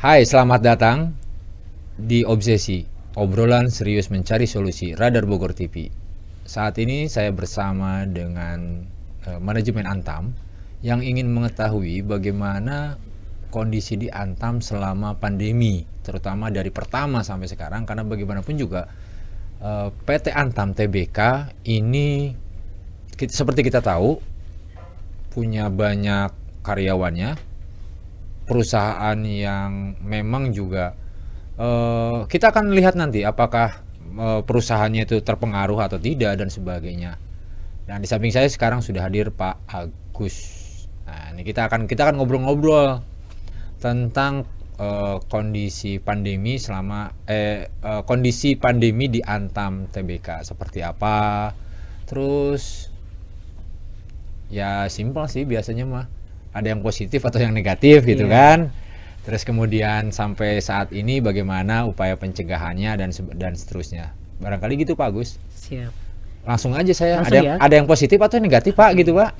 Hai, selamat datang di Obsesi, obrolan serius mencari solusi Radar Bogor TV. Saat ini saya bersama dengan uh, manajemen Antam yang ingin mengetahui bagaimana kondisi di Antam selama pandemi, terutama dari pertama sampai sekarang karena bagaimanapun juga uh, eh, PT Antam TBK ini kita, seperti kita tahu punya banyak karyawannya perusahaan yang memang juga uh, kita akan lihat nanti apakah uh, perusahaannya itu terpengaruh atau tidak dan sebagainya. Dan di samping saya sekarang sudah hadir Pak Agus. Nah, ini kita akan kita akan ngobrol-ngobrol tentang uh, kondisi pandemi selama eh uh, kondisi pandemi di Antam TBK seperti apa. Terus ya simpel sih biasanya mah ada yang positif atau yang negatif gitu yeah. kan. Terus kemudian sampai saat ini bagaimana upaya pencegahannya dan dan seterusnya. Barangkali gitu Pak Gus. Siap. Langsung aja saya Langsung ada ya? ada yang positif atau yang negatif Pak gitu Pak.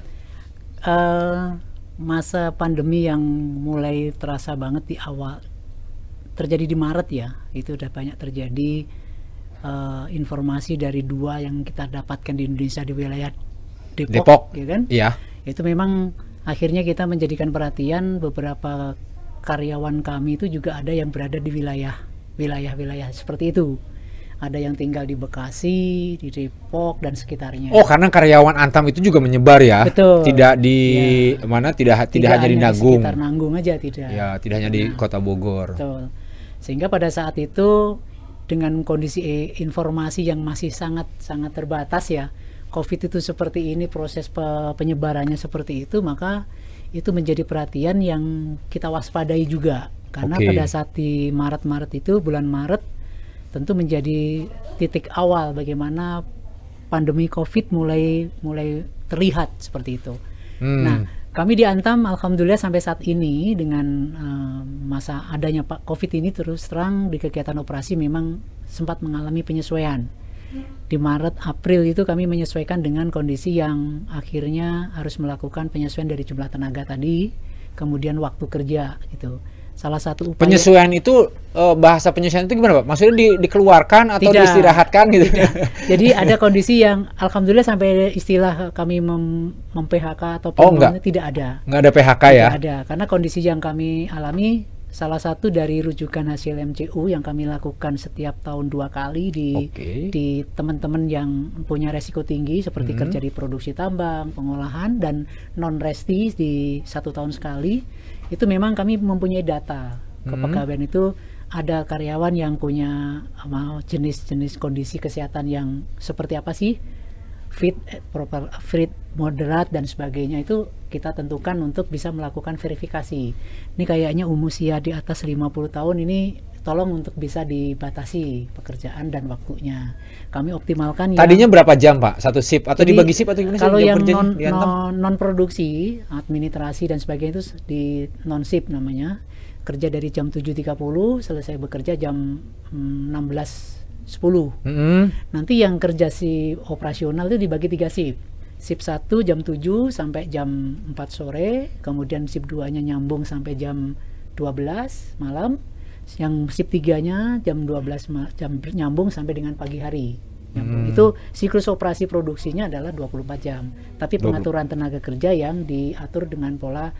Uh, masa pandemi yang mulai terasa banget di awal terjadi di Maret ya itu udah banyak terjadi uh, informasi dari dua yang kita dapatkan di Indonesia di wilayah Depok, Depok. gitu kan? Iya. Itu memang akhirnya kita menjadikan perhatian beberapa karyawan kami itu juga ada yang berada di wilayah wilayah-wilayah seperti itu ada yang tinggal di Bekasi, di Depok dan sekitarnya. Oh, karena karyawan Antam itu juga menyebar ya. Betul. Tidak di ya. mana tidak tidak, tidak hanya di Nagung. sekitar Nanggung aja tidak. Ya, tidak hanya nah, di Kota Bogor. Betul. Sehingga pada saat itu dengan kondisi eh, informasi yang masih sangat sangat terbatas ya, COVID itu seperti ini, proses penyebarannya seperti itu, maka itu menjadi perhatian yang kita waspadai juga. Karena okay. pada saat di Maret-Maret itu, bulan Maret tentu menjadi titik awal bagaimana pandemi COVID mulai mulai terlihat seperti itu. Hmm. Nah, kami di Antam alhamdulillah sampai saat ini dengan uh, masa adanya Pak COVID ini terus terang di kegiatan operasi memang sempat mengalami penyesuaian di Maret April itu kami menyesuaikan dengan kondisi yang akhirnya harus melakukan penyesuaian dari jumlah tenaga tadi kemudian waktu kerja gitu salah satu upaya penyesuaian itu eh, bahasa penyesuaian itu gimana pak maksudnya di, dikeluarkan atau tidak, diistirahatkan gitu tidak. jadi ada kondisi yang alhamdulillah sampai istilah kami mem, mem PHK atau oh, tidak ada nggak ada PHK tidak ya ada karena kondisi yang kami alami salah satu dari rujukan hasil MCU yang kami lakukan setiap tahun dua kali di okay. di teman-teman yang punya resiko tinggi seperti hmm. kerja di produksi tambang, pengolahan dan non resti di satu tahun sekali itu memang kami mempunyai data mm-hmm. kepegawaian hmm. itu ada karyawan yang punya jenis-jenis kondisi kesehatan yang seperti apa sih fit, proper fit, moderat dan sebagainya itu kita tentukan untuk bisa melakukan verifikasi. Ini kayaknya umusia di atas 50 tahun ini tolong untuk bisa dibatasi pekerjaan dan waktunya. Kami optimalkan. Tadinya yang, berapa jam pak? Satu sip atau jadi, dibagi sip atau gimana? Kalau yang non, non non produksi, administrasi dan sebagainya itu di non sip namanya. Kerja dari jam 7.30 selesai bekerja jam 16 mm, 10. Mm -hmm. Nanti yang kerja si operasional itu dibagi tiga sip. Sip 1 jam 7 sampai jam 4 sore, kemudian sip 2-nya nyambung sampai jam 12 malam, yang sip 3-nya jam 12 jam nyambung sampai dengan pagi hari. Hmm. Itu siklus operasi produksinya adalah 24 jam. Tapi pengaturan tenaga kerja yang diatur dengan pola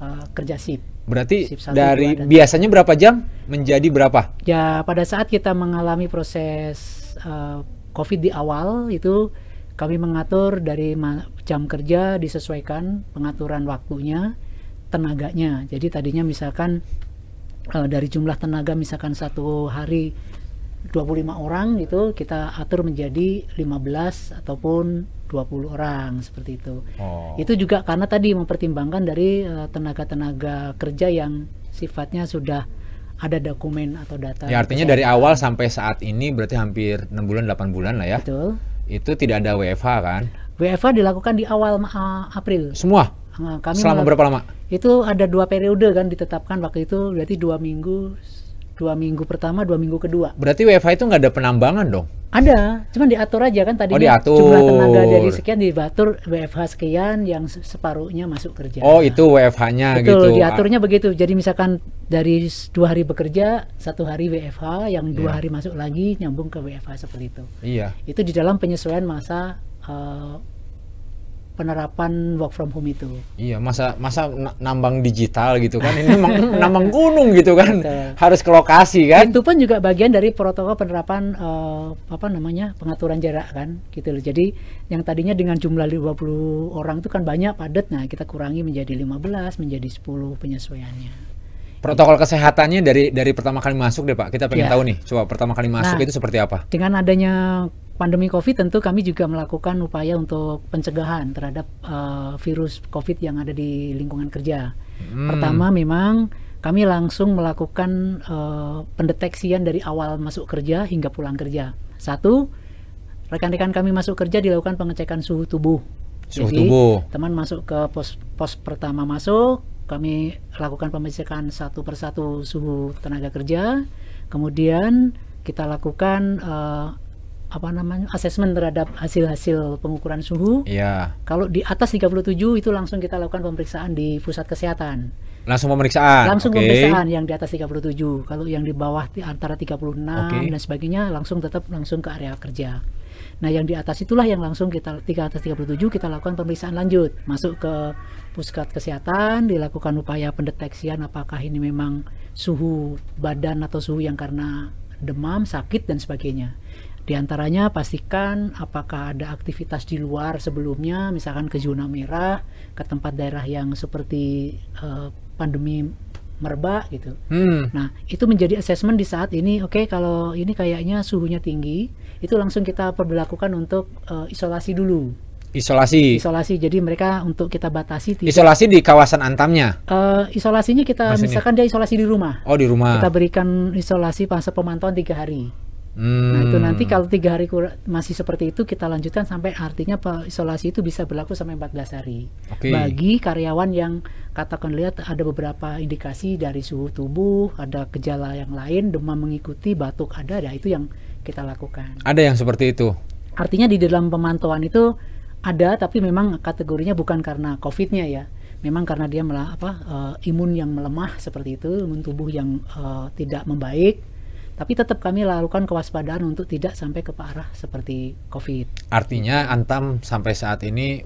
uh, kerja sip. Berarti Sip, dari biasanya berapa jam menjadi berapa? Ya pada saat kita mengalami proses uh, COVID di awal itu kami mengatur dari jam kerja disesuaikan pengaturan waktunya, tenaganya. Jadi tadinya misalkan uh, dari jumlah tenaga misalkan satu hari 25 orang itu kita atur menjadi 15 ataupun 20 orang seperti itu. Oh. Itu juga karena tadi mempertimbangkan dari eh, tenaga-tenaga uh, kerja yang sifatnya sudah ada dokumen atau data. Ya artinya dari awal sampai saat ini berarti hampir 6 bulan 8 bulan lah ya. Betul. Itu tidak ada WFH kan? WFH dilakukan di awal uh, April. Semua? Eh, kami Selama berapa lama? Itu ada dua periode kan ditetapkan waktu itu berarti dua minggu dua minggu pertama, dua minggu kedua. Berarti WFH itu nggak ada penambangan dong? Ada, cuman diatur aja kan tadi oh, jumlah tenaga dari sekian diatur WFH sekian yang separuhnya masuk kerja. Oh itu WFH-nya gitu. Betul, diaturnya ah. begitu. Jadi misalkan dari dua hari bekerja, satu hari WFH, yang dua yeah. hari masuk lagi nyambung ke WFH seperti itu. Iya. Itu di dalam penyesuaian masa uh, penerapan work from home itu. Iya, masa masa nambang digital gitu kan. Ini memang nambang gunung gitu kan. Betul. Harus ke lokasi kan. Itu pun juga bagian dari protokol penerapan uh, apa namanya? pengaturan jarak kan gitu loh. Jadi yang tadinya dengan jumlah 20 orang itu kan banyak padat. Nah, kita kurangi menjadi 15, menjadi 10 penyesuaiannya protokol kesehatannya dari dari pertama kali masuk deh Pak. Kita pengen ya. tahu nih, coba pertama kali masuk nah, itu seperti apa? Dengan adanya pandemi COVID tentu kami juga melakukan upaya untuk pencegahan terhadap uh, virus COVID yang ada di lingkungan kerja. Hmm. Pertama memang kami langsung melakukan uh, pendeteksian dari awal masuk kerja hingga pulang kerja. Satu, rekan-rekan kami masuk kerja dilakukan pengecekan suhu tubuh. Suhu Jadi, tubuh. teman masuk ke pos pos pertama masuk, kami lakukan pemeriksaan satu persatu suhu tenaga kerja. Kemudian kita lakukan eh, apa namanya asesmen terhadap hasil-hasil pengukuran suhu. Iya. Kalau di atas 37 itu langsung kita lakukan pemeriksaan di pusat kesehatan. Langsung pemeriksaan. Langsung okay. pemeriksaan yang di atas 37. Kalau yang di bawah di antara 36 okay. dan sebagainya langsung tetap langsung ke area kerja. Nah, yang di atas itulah yang langsung kita tiga atas 37 kita lakukan pemeriksaan lanjut. Masuk ke pusat kesehatan, dilakukan upaya pendeteksian apakah ini memang suhu badan atau suhu yang karena demam, sakit dan sebagainya. Di antaranya pastikan apakah ada aktivitas di luar sebelumnya, misalkan ke zona merah, ke tempat daerah yang seperti uh, pandemi merebak gitu. Hmm. Nah, itu menjadi assessment di saat ini. Oke, okay, kalau ini kayaknya suhunya tinggi, itu langsung kita perbelakukan untuk uh, isolasi dulu. Isolasi. Isolasi. Jadi mereka untuk kita batasi. Tidak, isolasi di kawasan antamnya. Uh, isolasinya kita Maksudnya? misalkan dia isolasi di rumah. Oh, di rumah. Kita berikan isolasi pas pemantauan tiga hari. Hmm. Nah itu hmm. nanti kalau tiga hari masih seperti itu kita lanjutkan sampai artinya isolasi itu bisa berlaku sampai 14 hari. Okay. Bagi karyawan yang katakan lihat ada beberapa indikasi dari suhu tubuh, ada gejala yang lain, demam mengikuti, batuk ada, ya itu yang kita lakukan. Ada yang seperti itu. Artinya di dalam pemantauan itu ada tapi memang kategorinya bukan karena covidnya ya memang karena dia melah, apa, uh, imun yang melemah seperti itu, imun tubuh yang uh, tidak membaik, tapi tetap kami lakukan kewaspadaan untuk tidak sampai ke parah seperti COVID. Artinya Antam sampai saat ini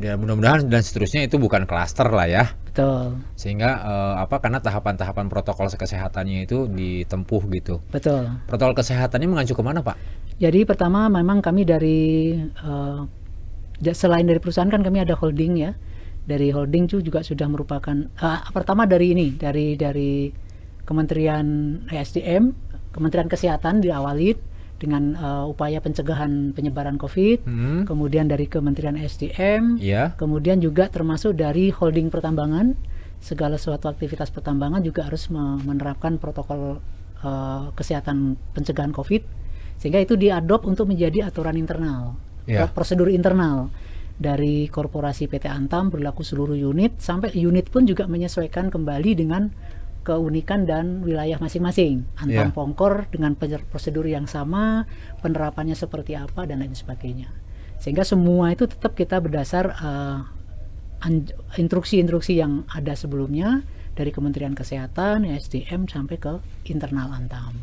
ya mudah-mudahan dan seterusnya itu bukan klaster lah ya. Betul. Sehingga eh, apa karena tahapan-tahapan protokol kesehatannya itu ditempuh gitu. Betul. Protokol kesehatannya mengacu kemana Pak? Jadi pertama memang kami dari eh, selain dari perusahaan kan kami ada holding ya dari holding itu juga sudah merupakan uh, pertama dari ini dari dari Kementerian SDM, Kementerian Kesehatan diawali dengan uh, upaya pencegahan penyebaran COVID, hmm. kemudian dari Kementerian SDM, yeah. kemudian juga termasuk dari holding pertambangan, segala suatu aktivitas pertambangan juga harus menerapkan protokol uh, kesehatan pencegahan COVID, sehingga itu diadop untuk menjadi aturan internal, yeah. prosedur internal dari korporasi PT Antam berlaku seluruh unit, sampai unit pun juga menyesuaikan kembali dengan keunikan dan wilayah masing-masing antam yeah. pongkor dengan prosedur yang sama penerapannya seperti apa dan lain sebagainya sehingga semua itu tetap kita berdasar eh, instruksi-instruksi uh, yang ada sebelumnya dari Kementerian Kesehatan SDM sampai ke internal antam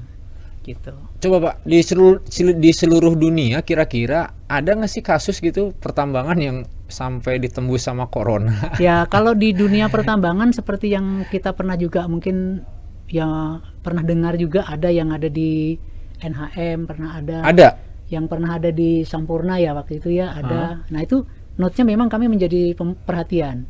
gitu coba pak di seluruh di seluruh dunia kira-kira ada nggak sih kasus gitu pertambangan yang sampai ditembus sama corona. Ya, kalau di dunia pertambangan seperti yang kita pernah juga mungkin ya pernah dengar juga ada yang ada di NHM, pernah ada. Ada. Yang pernah ada di Sampurna ya waktu itu ya ada. Ha? Nah, itu notnya memang kami menjadi perhatian.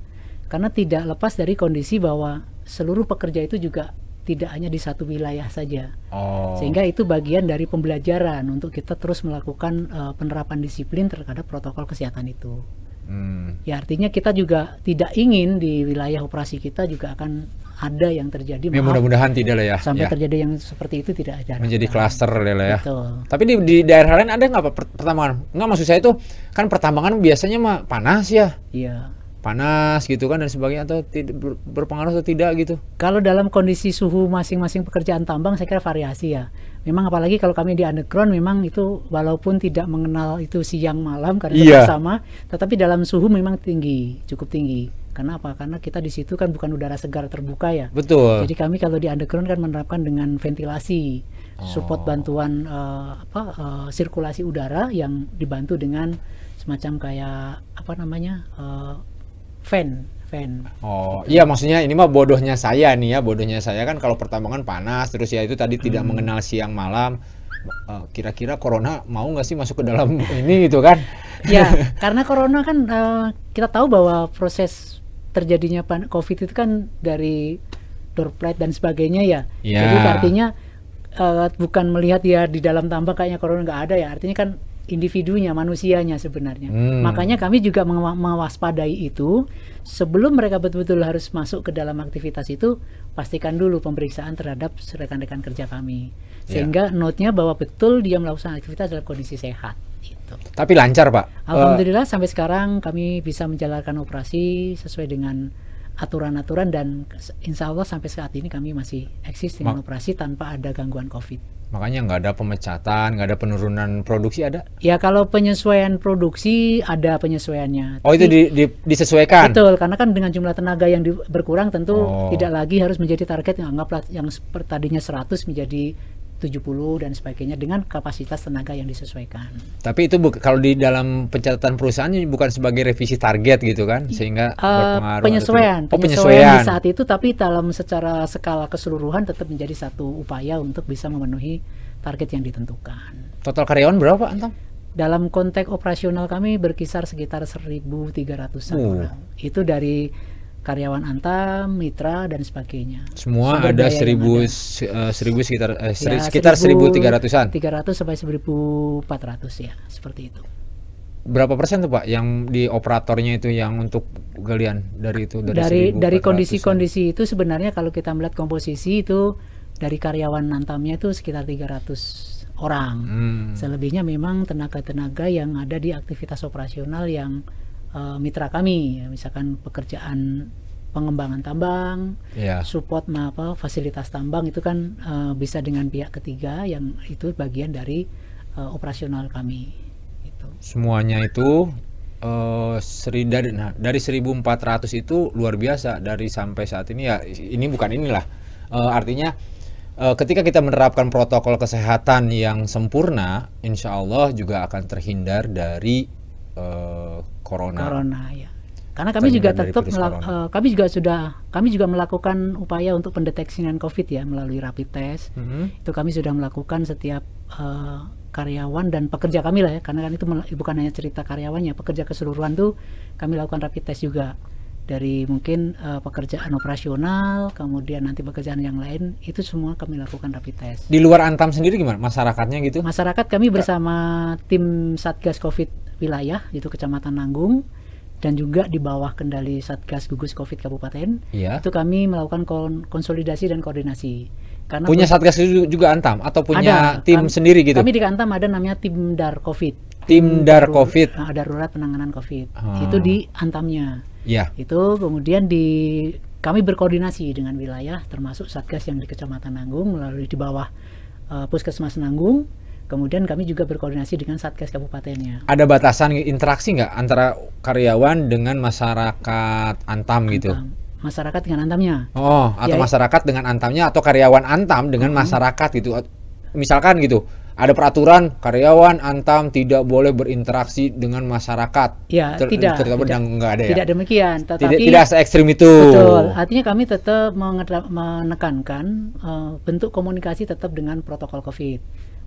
Karena tidak lepas dari kondisi bahwa seluruh pekerja itu juga tidak hanya di satu wilayah saja. Oh. Sehingga itu bagian dari pembelajaran untuk kita terus melakukan uh, penerapan disiplin terhadap protokol kesehatan itu. Hmm. Ya artinya kita juga tidak ingin di wilayah operasi kita juga akan ada yang terjadi. Ya, mudah-mudahan tidak lah ya. Sampai ya. terjadi yang seperti itu tidak ada. Menjadi klaster lah ya. Betul. Tapi di, di daerah lain ada nggak pertambangan? Nggak maksud saya itu kan pertambangan biasanya mah panas ya. Iya panas gitu kan dan sebagainya atau berpengaruh atau tidak gitu? Kalau dalam kondisi suhu masing-masing pekerjaan tambang saya kira variasi ya. Memang apalagi kalau kami di underground memang itu walaupun tidak mengenal itu siang malam karena iya. sama, tetapi dalam suhu memang tinggi, cukup tinggi. Karena apa? Karena kita di situ kan bukan udara segar terbuka ya. Betul. Jadi kami kalau di underground kan menerapkan dengan ventilasi, oh. support bantuan uh, apa uh, sirkulasi udara yang dibantu dengan semacam kayak apa namanya? Uh, fan fan. Oh iya maksudnya ini mah bodohnya saya nih ya bodohnya saya kan kalau pertambangan panas terus ya itu tadi tidak hmm. mengenal siang malam eh, kira-kira uh, corona mau nggak sih masuk ke dalam ini gitu kan? ya karena corona kan uh, kita tahu bahwa proses terjadinya covid itu kan dari door plate dan sebagainya ya. Yeah. Jadi artinya uh, bukan melihat ya di dalam tambak kayaknya corona nggak ada ya artinya kan individunya, manusianya sebenarnya. Hmm. Makanya kami juga mewaspadai itu sebelum mereka betul-betul harus masuk ke dalam aktivitas itu, pastikan dulu pemeriksaan terhadap rekan-rekan kerja kami. Ya. Sehingga yeah. note-nya bahwa betul dia melakukan aktivitas dalam kondisi sehat. Gitu. Tapi lancar, Pak. Alhamdulillah uh, sampai sekarang kami bisa menjalankan operasi sesuai dengan aturan-aturan dan insya Allah sampai saat ini kami masih eksis dengan Ma operasi tanpa ada gangguan COVID. Makanya nggak ada pemecatan, nggak ada penurunan produksi ada? Ya kalau penyesuaian produksi ada penyesuaiannya. Oh Tapi, itu di, di, disesuaikan? Betul, karena kan dengan jumlah tenaga yang di, berkurang tentu oh. tidak lagi harus menjadi target yang anggaplah yang tadinya 100 menjadi 70 dan sebagainya dengan kapasitas tenaga yang disesuaikan. Tapi itu kalau di dalam pencatatan perusahaan bukan sebagai revisi target gitu kan sehingga uh, penyesuaian, oh, penyesuaian penyesuaian di saat itu tapi dalam secara skala keseluruhan tetap menjadi satu upaya untuk bisa memenuhi target yang ditentukan. Total karyawan berapa Antam? Dalam konteks operasional kami berkisar sekitar 1.300 uh. orang. Itu dari karyawan Antam, Mitra dan sebagainya. Semua Sumber ada seribu ada. uh, seribu sekitar uh, seri, ya, sekitar seribu tiga ratusan. Tiga ratus sampai seribu empat ratus ya seperti itu. Berapa persen tuh Pak yang di operatornya itu yang untuk galian dari itu dari dari, dari kondisi-kondisi itu sebenarnya kalau kita melihat komposisi itu dari karyawan Antamnya itu sekitar 300 orang. Hmm. Selebihnya memang tenaga-tenaga yang ada di aktivitas operasional yang uh, mitra kami, ya, misalkan pekerjaan pengembangan tambang, yeah. support ma apa fasilitas tambang itu kan uh, bisa dengan pihak ketiga yang itu bagian dari uh, operasional kami. Gitu. Semuanya itu uh, seri dari nah, dari 1400 itu luar biasa dari sampai saat ini ya ini bukan inilah uh, artinya uh, ketika kita menerapkan protokol kesehatan yang sempurna insya Allah juga akan terhindar dari uh, corona. Corona ya. Karena kami juga tetap eh, kami juga sudah kami juga melakukan upaya untuk pendeteksian COVID ya melalui rapid test. Mm -hmm. Itu kami sudah melakukan setiap uh, karyawan dan pekerja kami lah ya karena kan itu bukan hanya cerita karyawannya pekerja keseluruhan tuh kami lakukan rapid test juga dari mungkin uh, pekerjaan operasional kemudian nanti pekerjaan yang lain itu semua kami lakukan rapid test di luar antam sendiri gimana masyarakatnya gitu masyarakat kami bersama tim satgas covid wilayah itu Kecamatan Nanggung dan juga di bawah kendali Satgas Gugus Covid Kabupaten. ya. Itu kami melakukan konsolidasi dan koordinasi. Karena punya Satgas juga Antam atau punya ada, tim kami, sendiri gitu. Kami di Antam ada namanya tim Dar Covid. Tim, tim Dar Covid. Nah, darurat penanganan Covid. Hmm. Itu di Antamnya. ya. Itu kemudian di kami berkoordinasi dengan wilayah termasuk Satgas yang di Kecamatan Nanggung melalui di bawah eh, Puskesmas Nanggung Kemudian kami juga berkoordinasi dengan Satgas Kabupatennya. Ada batasan interaksi nggak antara karyawan dengan masyarakat Antam, gitu? Antam. gitu? Masyarakat dengan Antamnya. Oh, atau ya, ya, masyarakat dengan Antamnya atau karyawan Antam dengan uh -huh. masyarakat gitu. Misalkan gitu ada peraturan karyawan antam tidak boleh berinteraksi dengan masyarakat. Ya, Ter tidak. tidak, enggak ada ya. Tidak demikian, tetapi tidak, tidak se ekstrim itu. Betul. Artinya kami tetap menekankan uh, bentuk komunikasi tetap dengan protokol COVID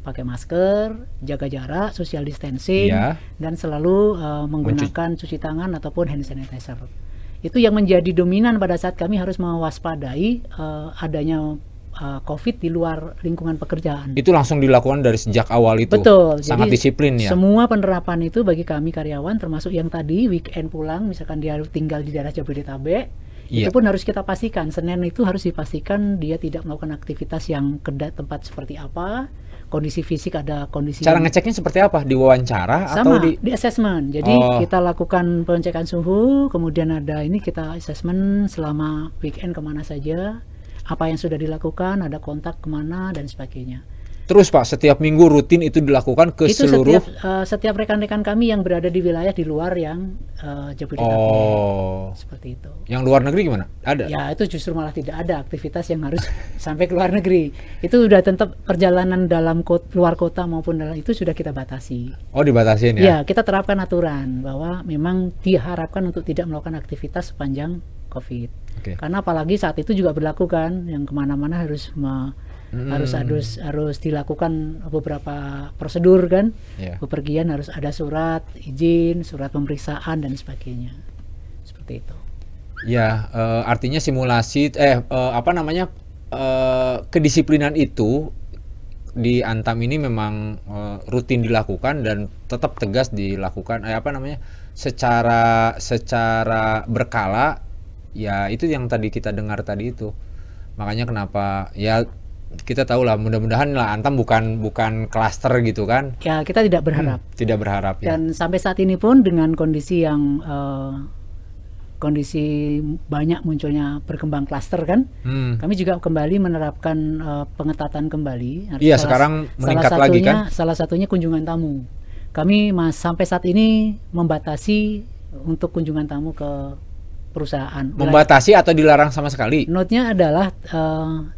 pakai masker, jaga jarak, social distancing, iya. dan selalu uh, menggunakan Mencuci. cuci tangan ataupun hand sanitizer. Itu yang menjadi dominan pada saat kami harus mewaspadai uh, adanya uh, COVID di luar lingkungan pekerjaan. Itu langsung dilakukan dari sejak awal itu. Betul. Sangat jadi disiplin ya. Semua penerapan itu bagi kami karyawan, termasuk yang tadi weekend pulang, misalkan dia tinggal di daerah Jabodetabek, Yeah. Itu iya. pun harus kita pastikan. Senin itu harus dipastikan dia tidak melakukan aktivitas yang ke tempat seperti apa, kondisi fisik ada kondisi. Cara ngeceknya seperti apa? Di wawancara Sama, atau di? di assessment. Jadi oh. kita lakukan pengecekan suhu, kemudian ada ini kita assessment selama weekend kemana saja, apa yang sudah dilakukan, ada kontak kemana dan sebagainya. Terus Pak, setiap minggu rutin itu dilakukan ke itu seluruh eh, setiap, uh, rekan-rekan kami yang berada di wilayah di luar yang uh, Jabodetabek. Oh. Seperti itu. Yang luar negeri gimana? Ada? Ya, itu justru malah tidak ada aktivitas yang harus sampai ke luar negeri. Itu sudah tetap perjalanan dalam kot, luar kota maupun dalam itu sudah kita batasi. Oh, dibatasi ya. Ya, kita terapkan aturan bahwa memang diharapkan untuk tidak melakukan aktivitas sepanjang COVID. Okay. Karena apalagi saat itu juga berlaku kan yang kemana-mana harus me hmm. harus harus harus dilakukan beberapa prosedur kan yeah. bepergian harus ada surat izin surat pemeriksaan dan sebagainya seperti itu ya uh, artinya simulasi eh uh, apa namanya uh, kedisiplinan itu di Antam ini memang uh, rutin dilakukan dan tetap tegas dilakukan eh, apa namanya secara secara berkala ya itu yang tadi kita dengar tadi itu makanya kenapa ya kita tahu lah mudah-mudahan lah Antam bukan bukan klaster gitu kan. Ya, kita tidak hmm, berharap. Hmm, tidak berharap ya. Dan sampai saat ini pun dengan kondisi yang uh, kondisi banyak munculnya berkembang klaster kan. Hmm. Kami juga kembali menerapkan uh, pengetatan kembali. Iya, sekarang meningkat salah satunya, lagi kan. Salah satunya kunjungan tamu. Kami mas sampai saat ini membatasi untuk kunjungan tamu ke perusahaan. Membatasi atau dilarang sama sekali? Notnya adalah uh,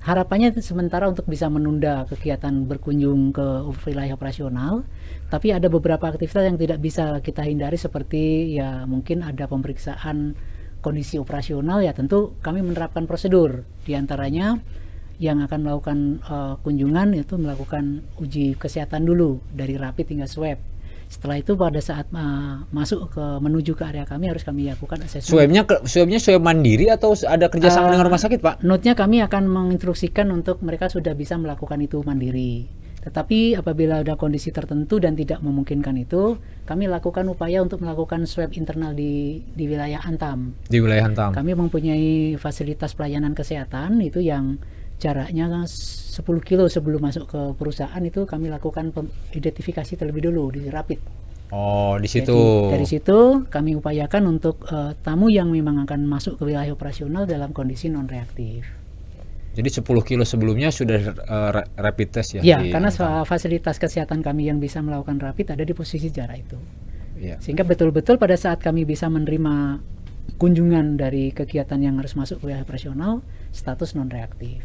harapannya sementara untuk bisa menunda kegiatan berkunjung ke wilayah operasional tapi ada beberapa aktivitas yang tidak bisa kita hindari seperti ya mungkin ada pemeriksaan kondisi operasional ya tentu kami menerapkan prosedur diantaranya yang akan melakukan uh, kunjungan itu melakukan uji kesehatan dulu dari rapid hingga swab setelah itu pada saat uh, masuk ke menuju ke area kami harus kami lakukan Swabnya swabnya swab mandiri atau ada kerjasama uh, dengan rumah eh, sakit pak? Note nya kami akan menginstruksikan untuk mereka sudah bisa melakukan itu mandiri. Tetapi apabila ada kondisi tertentu dan tidak memungkinkan itu, kami lakukan upaya untuk melakukan swab internal di di wilayah Antam. Di wilayah Antam. Kami mempunyai fasilitas pelayanan kesehatan itu yang jaraknya 10 kan kilo sebelum masuk ke perusahaan itu kami lakukan identifikasi terlebih dulu di rapid. Oh, di situ. Jadi, dari situ kami upayakan untuk uh, tamu yang memang akan masuk ke wilayah operasional dalam kondisi non reaktif. Jadi 10 kilo sebelumnya sudah uh, rapid test ya? Iya, karena fasilitas kesehatan kami yang bisa melakukan rapid ada di posisi jarak itu. Ya. Sehingga betul-betul pada saat kami bisa menerima kunjungan dari kegiatan yang harus masuk ke wilayah operasional, status non reaktif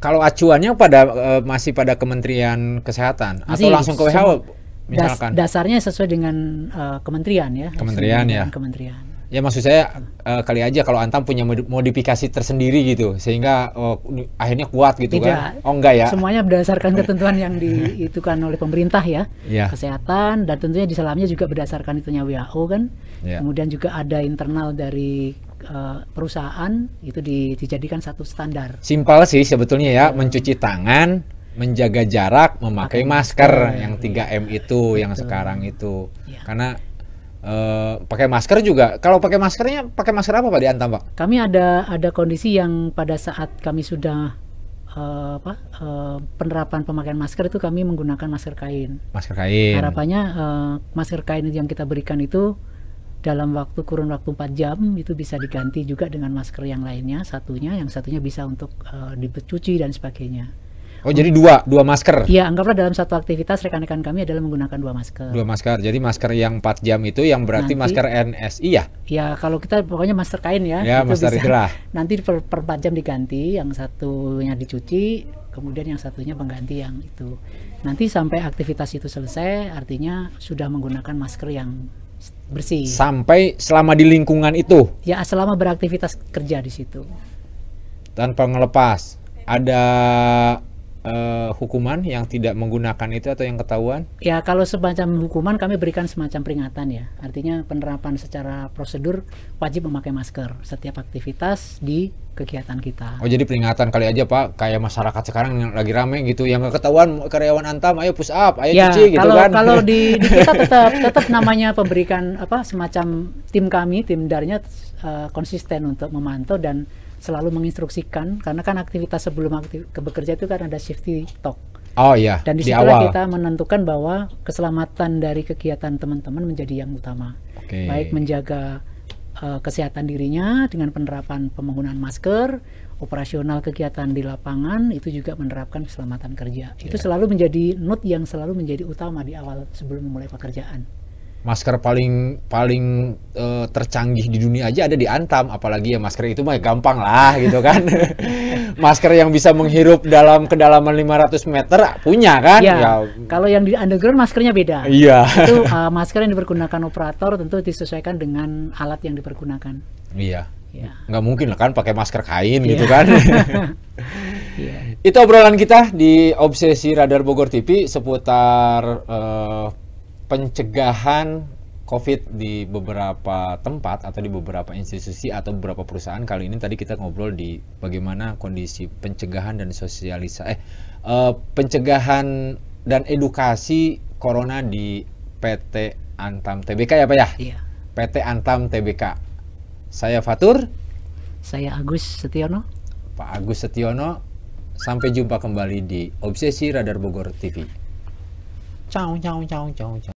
kalau acuannya pada uh, masih pada Kementerian Kesehatan masih, atau langsung ke WHO misalkan das, dasarnya sesuai dengan uh, kementerian ya kementerian ya kementerian ya maksud saya uh, kali aja kalau antam punya modifikasi tersendiri gitu sehingga uh, akhirnya kuat gitu Tidak, kan oh enggak ya semuanya berdasarkan ketentuan yang diitukan oleh pemerintah ya yeah. kesehatan dan tentunya di salamnya juga berdasarkan itunya WHO kan yeah. kemudian juga ada internal dari Eh, perusahaan itu di, dijadikan satu standar. Simpel sih sebetulnya ya, mencuci tangan, menjaga jarak, memakai masker, ya, yang 3M ya. itu Betul. yang sekarang itu. Ya. Karena Uh, pakai masker juga. Kalau pakai maskernya pakai masker apa Pak di Antam Pak? Kami ada ada kondisi yang pada saat kami sudah uh, apa uh, penerapan pemakaian masker itu kami menggunakan masker kain. Masker kain. Harapannya uh, masker kain yang kita berikan itu dalam waktu kurun waktu 4 jam itu bisa diganti juga dengan masker yang lainnya satunya yang satunya bisa untuk uh, dicuci dan sebagainya. Oh, jadi dua dua masker? Iya anggaplah dalam satu aktivitas rekan-rekan kami adalah menggunakan dua masker. Dua masker jadi masker yang 4 jam itu yang berarti nanti, masker NSI ya? Ya kalau kita pokoknya masker kain ya. Ya itu masker itulah. Nanti per, per 4 jam diganti yang satunya dicuci kemudian yang satunya pengganti yang itu. Nanti sampai aktivitas itu selesai artinya sudah menggunakan masker yang bersih. Sampai selama di lingkungan itu. Ya, selama beraktivitas kerja di situ. Tanpa ngelepas. Ada uh, hukuman yang tidak menggunakan itu atau yang ketahuan? Ya, kalau semacam hukuman kami berikan semacam peringatan ya. Artinya penerapan secara prosedur wajib memakai masker setiap aktivitas di kegiatan kita. Oh jadi peringatan kali aja Pak, kayak masyarakat sekarang yang lagi rame gitu, yang ketahuan karyawan antam, ayo push up, ayo ya, cuci gitu kan. Kalau di, di kita tetap tetap namanya pemberikan apa semacam tim kami, tim darnya uh, konsisten untuk memantau dan selalu menginstruksikan karena kan aktivitas sebelum aktif, ke bekerja itu kan ada safety talk. Oh iya. Dan di, awal kita menentukan bahwa keselamatan dari kegiatan teman-teman menjadi yang utama. Okay. Baik menjaga uh, kesehatan dirinya dengan penerapan pemenggunaan masker, operasional kegiatan di lapangan itu juga menerapkan keselamatan kerja. Yeah. Itu iya. selalu menjadi note yang selalu menjadi utama di awal sebelum memulai pekerjaan masker paling paling uh, tercanggih di dunia aja ada di Antam apalagi ya masker itu mah ya gampang lah gitu kan masker yang bisa menghirup dalam kedalaman 500 meter punya kan ya, ya. kalau yang di underground maskernya beda iya itu uh, masker yang dipergunakan operator tentu disesuaikan dengan alat yang dipergunakan iya ya. nggak mungkin lah kan pakai masker kain ya. gitu iya. kan iya. iya. itu obrolan kita di obsesi radar Bogor TV seputar uh, pencegahan COVID di beberapa tempat atau di beberapa institusi atau beberapa perusahaan kali ini tadi kita ngobrol di bagaimana kondisi pencegahan dan sosialisasi eh uh, pencegahan dan edukasi corona di PT Antam TBK ya Pak ya? Iya. PT Antam TBK. Saya Fatur. Saya Agus Setiono. Pak Agus Setiono. Sampai jumpa kembali di Obsesi Radar Bogor TV. Ciao ciao ciao ciao. ciao.